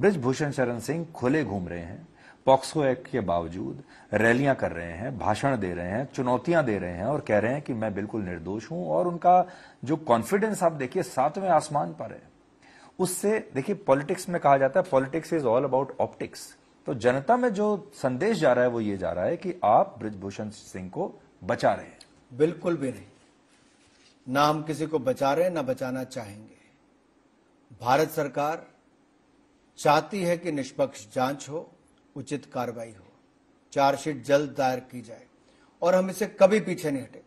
ब्रजभूषण शरण सिंह खुले घूम रहे हैं पॉक्सो एक्ट के बावजूद रैलियां कर रहे हैं भाषण दे रहे हैं चुनौतियां दे रहे हैं और कह रहे हैं कि मैं बिल्कुल निर्दोष हूं और उनका जो कॉन्फिडेंस आप देखिए सातवें आसमान पर है उससे देखिए पॉलिटिक्स में कहा जाता है politics is all about optics तो जनता में जो संदेश जा रहा है वो ये जा रहा है कि आप ब्रजभूषण सिंह को बचा रहे हैं बिल्कुल भी नहीं ना हम किसी को बचा रहे हैं ना बचाना चाहेंगे भारत सरकार चाहती है कि निष्पक्ष जांच हो उचित कार्रवाई हो चार्जशीट जल्द दायर की जाए और हम इसे कभी पीछे नहीं हटे